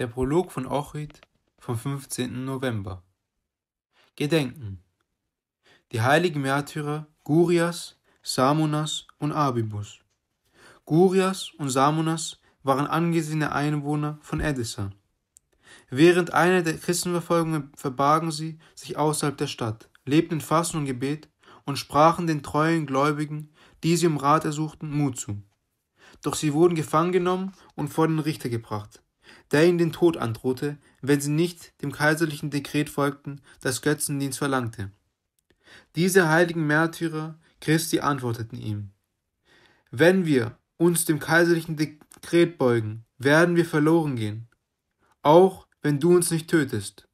Der Prolog von Ochrid vom 15. November. Gedenken. Die heiligen Märtyrer Gurias, Samonas und Abibus. Gurias und Samonas waren angesehene Einwohner von Edessa. Während einer der Christenverfolgungen verbargen sie sich außerhalb der Stadt, lebten in Fasten und Gebet und sprachen den treuen Gläubigen, die sie um Rat ersuchten, Mut zu. Doch sie wurden gefangen genommen und vor den Richter gebracht der ihnen den Tod androhte, wenn sie nicht dem kaiserlichen Dekret folgten, das Götzendienst verlangte. Diese heiligen Märtyrer Christi antworteten ihm Wenn wir uns dem kaiserlichen Dekret beugen, werden wir verloren gehen, auch wenn du uns nicht tötest.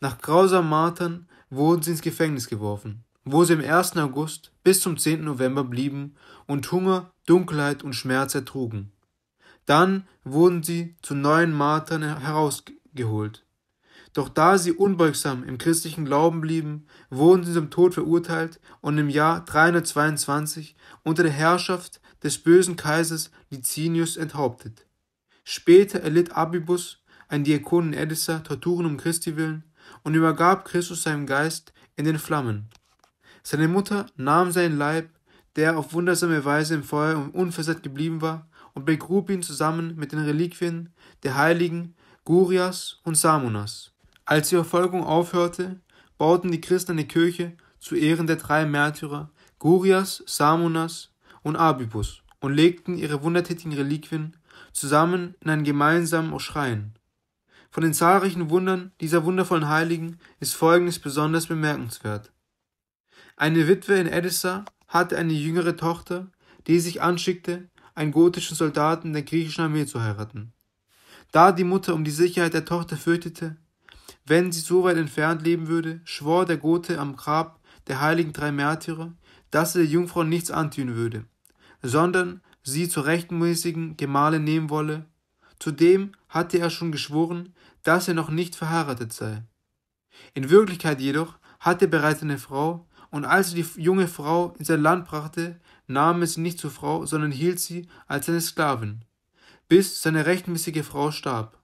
Nach grausamen Martern wurden sie ins Gefängnis geworfen, wo sie im 1. August bis zum 10. November blieben und Hunger, Dunkelheit und Schmerz ertrugen. Dann wurden sie zu neuen Martern herausgeholt. Doch da sie unbeugsam im christlichen Glauben blieben, wurden sie zum Tod verurteilt und im Jahr 322 unter der Herrschaft des bösen Kaisers Licinius enthauptet. Später erlitt Abibus, ein Diakon in Edessa, Torturen um Christi willen und übergab Christus seinem Geist in den Flammen. Seine Mutter nahm seinen Leib, der auf wundersame Weise im Feuer unversehrt geblieben war, und begrub ihn zusammen mit den Reliquien der Heiligen Gurias und Samunas. Als die Verfolgung aufhörte, bauten die Christen eine Kirche zu Ehren der drei Märtyrer Gurias, Samunas und Abibus und legten ihre wundertätigen Reliquien zusammen in einen gemeinsamen Schrein. Von den zahlreichen Wundern dieser wundervollen Heiligen ist Folgendes besonders bemerkenswert. Eine Witwe in Edessa hatte eine jüngere Tochter, die sich anschickte, einen gotischen Soldaten der griechischen Armee zu heiraten. Da die Mutter um die Sicherheit der Tochter fürchtete, wenn sie so weit entfernt leben würde, schwor der Gote am Grab der heiligen drei Märtyrer, dass er der Jungfrau nichts antun würde, sondern sie zur rechtmäßigen Gemahlin nehmen wolle. Zudem hatte er schon geschworen, dass er noch nicht verheiratet sei. In Wirklichkeit jedoch hatte bereits eine Frau, und als er die junge Frau in sein Land brachte, nahm er sie nicht zur Frau, sondern hielt sie als seine Sklavin, bis seine rechtmäßige Frau starb.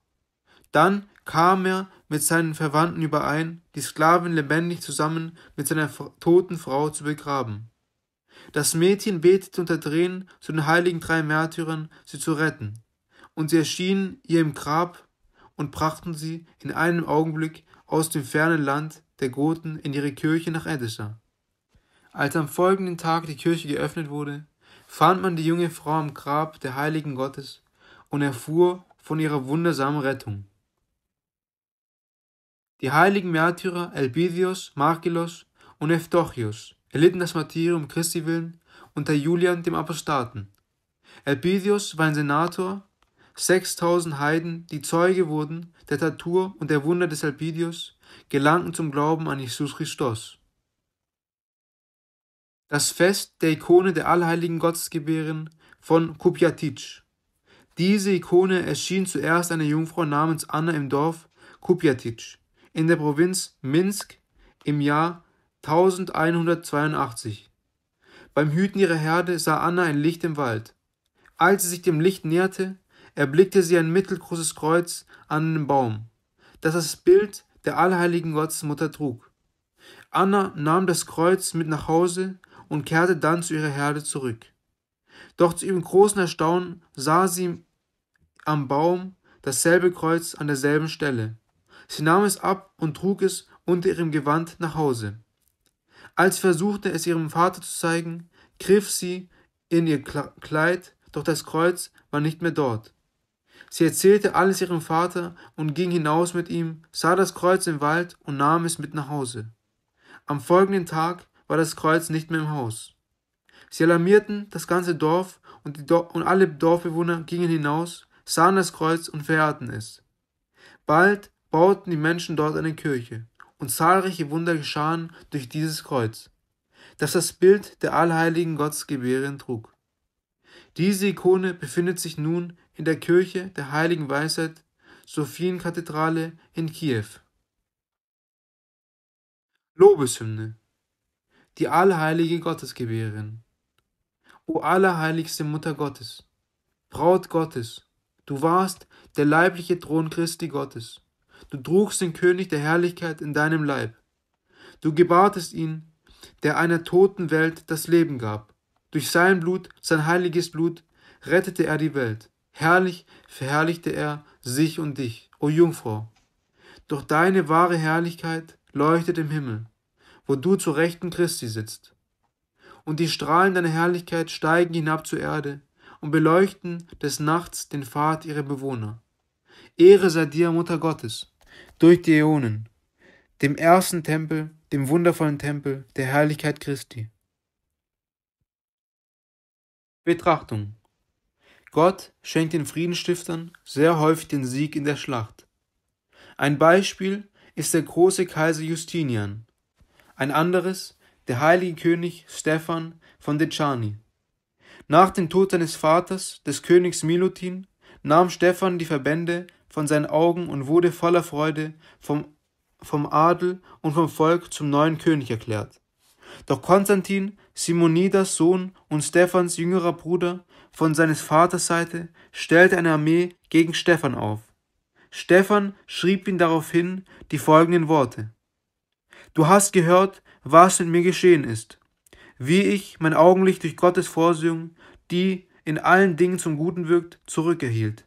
Dann kam er mit seinen Verwandten überein, die Sklavin lebendig zusammen mit seiner toten Frau zu begraben. Das Mädchen betete unter Tränen zu den heiligen drei Märtyrern, sie zu retten, und sie erschienen ihr im Grab und brachten sie in einem Augenblick aus dem fernen Land der Goten in ihre Kirche nach Edessa. Als am folgenden Tag die Kirche geöffnet wurde, fand man die junge Frau am Grab der Heiligen Gottes und erfuhr von ihrer wundersamen Rettung. Die heiligen Märtyrer Elpidios, Markilos und Evdochios erlitten das Martyrium Christi willen unter Julian dem Apostaten. Elpidios war ein Senator, 6000 Heiden, die Zeuge wurden der Tatur und der Wunder des Elpidios, gelangten zum Glauben an Jesus Christus das Fest der Ikone der Allheiligen Gottesgebären von Kupjatitsch. Diese Ikone erschien zuerst einer Jungfrau namens Anna im Dorf Kupjatitsch in der Provinz Minsk im Jahr 1182. Beim Hüten ihrer Herde sah Anna ein Licht im Wald. Als sie sich dem Licht näherte, erblickte sie ein mittelgroßes Kreuz an einem Baum, das das Bild der allheiligen Gottesmutter trug. Anna nahm das Kreuz mit nach Hause und kehrte dann zu ihrer Herde zurück. Doch zu ihrem großen Erstaunen sah sie am Baum dasselbe Kreuz an derselben Stelle. Sie nahm es ab und trug es unter ihrem Gewand nach Hause. Als sie versuchte, es ihrem Vater zu zeigen, griff sie in ihr Kleid, doch das Kreuz war nicht mehr dort. Sie erzählte alles ihrem Vater und ging hinaus mit ihm, sah das Kreuz im Wald und nahm es mit nach Hause. Am folgenden Tag war das Kreuz nicht mehr im Haus. Sie alarmierten das ganze Dorf und, Do und alle Dorfbewohner gingen hinaus, sahen das Kreuz und verehrten es. Bald bauten die Menschen dort eine Kirche, und zahlreiche Wunder geschahen durch dieses Kreuz, das das Bild der allheiligen Gottesgebärin trug. Diese Ikone befindet sich nun in der Kirche der Heiligen Weisheit Sophienkathedrale in Kiew. Lobeshymne die allheilige Gottesgebärin. O allerheiligste Mutter Gottes, Braut Gottes, du warst der leibliche Thron Christi Gottes. Du trugst den König der Herrlichkeit in deinem Leib. Du gebartest ihn, der einer toten Welt das Leben gab. Durch sein Blut, sein heiliges Blut, rettete er die Welt. Herrlich verherrlichte er sich und dich, o Jungfrau. Doch deine wahre Herrlichkeit leuchtet im Himmel wo du zur rechten Christi sitzt. Und die Strahlen deiner Herrlichkeit steigen hinab zur Erde und beleuchten des Nachts den Pfad ihrer Bewohner. Ehre sei dir, Mutter Gottes, durch die Äonen, dem ersten Tempel, dem wundervollen Tempel der Herrlichkeit Christi. Betrachtung Gott schenkt den Friedensstiftern sehr häufig den Sieg in der Schlacht. Ein Beispiel ist der große Kaiser Justinian, ein anderes der heilige König Stephan von Decani. Nach dem Tod seines Vaters, des Königs Milutin, nahm Stephan die Verbände von seinen Augen und wurde voller Freude vom, vom Adel und vom Volk zum neuen König erklärt. Doch Konstantin, Simonidas Sohn und Stephans jüngerer Bruder, von seines Vaters Seite, stellte eine Armee gegen Stephan auf. Stephan schrieb ihm daraufhin die folgenden Worte Du hast gehört, was in mir geschehen ist, wie ich mein Augenlicht durch Gottes Vorsehung, die in allen Dingen zum Guten wirkt, zurückerhielt.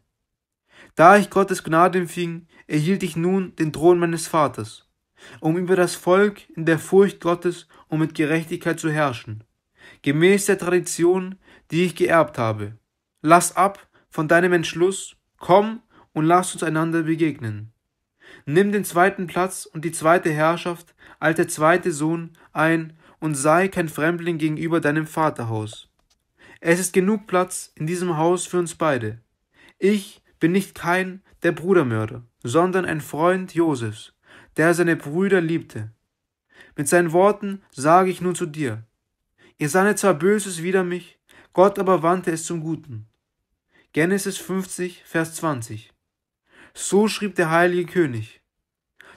Da ich Gottes Gnade empfing, erhielt ich nun den Thron meines Vaters, um über das Volk in der Furcht Gottes und mit Gerechtigkeit zu herrschen, gemäß der Tradition, die ich geerbt habe. Lass ab von deinem Entschluss, komm und lass uns einander begegnen. Nimm den zweiten Platz und die zweite Herrschaft als zweite Sohn ein und sei kein Fremdling gegenüber deinem Vaterhaus. Es ist genug Platz in diesem Haus für uns beide. Ich bin nicht kein der Brudermörder, sondern ein Freund Josefs, der seine Brüder liebte. Mit seinen Worten sage ich nun zu dir, ihr sandet zwar Böses wider mich, Gott aber wandte es zum Guten. Genesis 50, Vers 20. So schrieb der heilige König.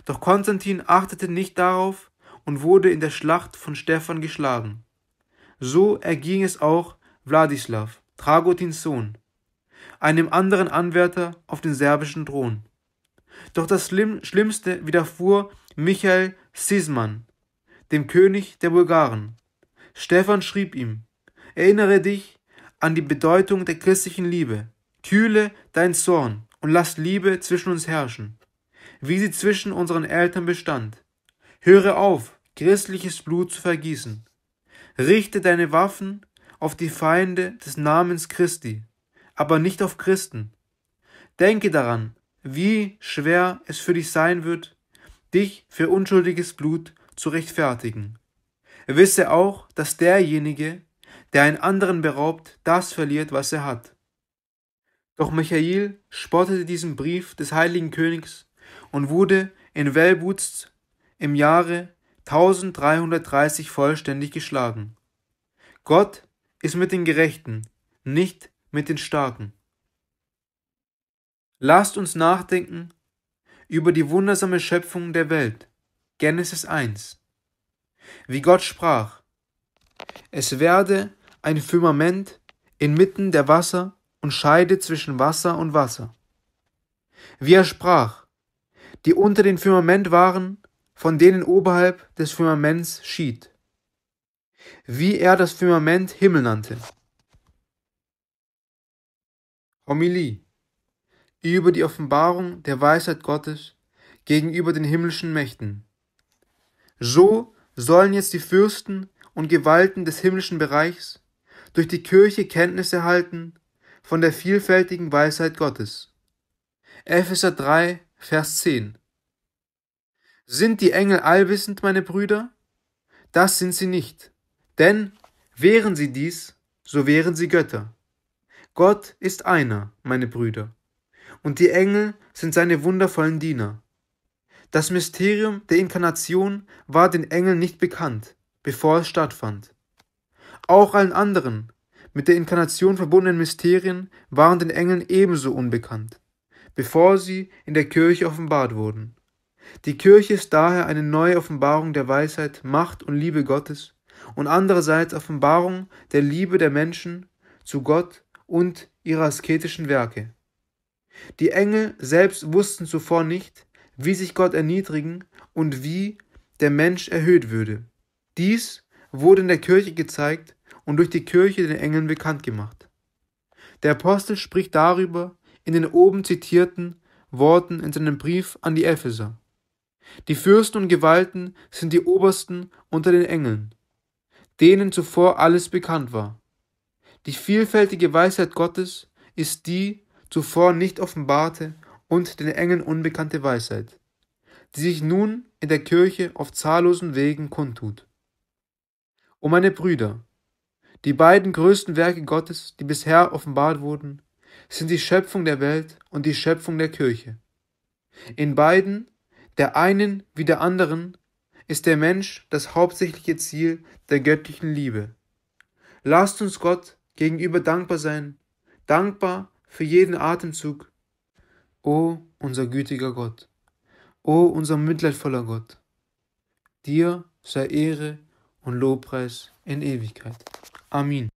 Doch Konstantin achtete nicht darauf und wurde in der Schlacht von Stefan geschlagen. So erging es auch Wladislaw, Tragotins Sohn, einem anderen Anwärter auf den serbischen Thron. Doch das Schlimmste widerfuhr Michael Sisman, dem König der Bulgaren. Stefan schrieb ihm, erinnere dich an die Bedeutung der christlichen Liebe, kühle dein Zorn, und lasst Liebe zwischen uns herrschen, wie sie zwischen unseren Eltern bestand. Höre auf, christliches Blut zu vergießen. Richte deine Waffen auf die Feinde des Namens Christi, aber nicht auf Christen. Denke daran, wie schwer es für dich sein wird, dich für unschuldiges Blut zu rechtfertigen. Wisse auch, dass derjenige, der einen anderen beraubt, das verliert, was er hat. Doch Michael spottete diesen Brief des heiligen Königs und wurde in Welbutz im Jahre 1330 vollständig geschlagen. Gott ist mit den Gerechten, nicht mit den Starken. Lasst uns nachdenken über die wundersame Schöpfung der Welt. Genesis 1. Wie Gott sprach, es werde ein Firmament inmitten der Wasser und scheide zwischen Wasser und Wasser. Wie er sprach, die unter dem Firmament waren, von denen oberhalb des Firmaments schied. Wie er das Firmament Himmel nannte. Homilie über die Offenbarung der Weisheit Gottes gegenüber den himmlischen Mächten. So sollen jetzt die Fürsten und Gewalten des himmlischen Bereichs durch die Kirche Kenntnis erhalten von der vielfältigen Weisheit Gottes. Epheser 3, Vers 10 Sind die Engel allwissend, meine Brüder? Das sind sie nicht, denn wären sie dies, so wären sie Götter. Gott ist einer, meine Brüder, und die Engel sind seine wundervollen Diener. Das Mysterium der Inkarnation war den Engeln nicht bekannt, bevor es stattfand. Auch allen anderen mit der Inkarnation verbundenen Mysterien waren den Engeln ebenso unbekannt, bevor sie in der Kirche offenbart wurden. Die Kirche ist daher eine neue Offenbarung der Weisheit, Macht und Liebe Gottes und andererseits Offenbarung der Liebe der Menschen zu Gott und ihrer asketischen Werke. Die Engel selbst wussten zuvor nicht, wie sich Gott erniedrigen und wie der Mensch erhöht würde. Dies wurde in der Kirche gezeigt und durch die Kirche den Engeln bekannt gemacht. Der Apostel spricht darüber in den oben zitierten Worten in seinem Brief an die Epheser. Die Fürsten und Gewalten sind die Obersten unter den Engeln, denen zuvor alles bekannt war. Die vielfältige Weisheit Gottes ist die zuvor nicht offenbarte und den Engeln unbekannte Weisheit, die sich nun in der Kirche auf zahllosen Wegen kundtut. O meine Brüder, die beiden größten Werke Gottes, die bisher offenbart wurden, sind die Schöpfung der Welt und die Schöpfung der Kirche. In beiden, der einen wie der anderen, ist der Mensch das hauptsächliche Ziel der göttlichen Liebe. Lasst uns Gott gegenüber dankbar sein, dankbar für jeden Atemzug. O unser gütiger Gott, o unser mitleidvoller Gott, dir sei Ehre und Lobpreis in Ewigkeit. Amin.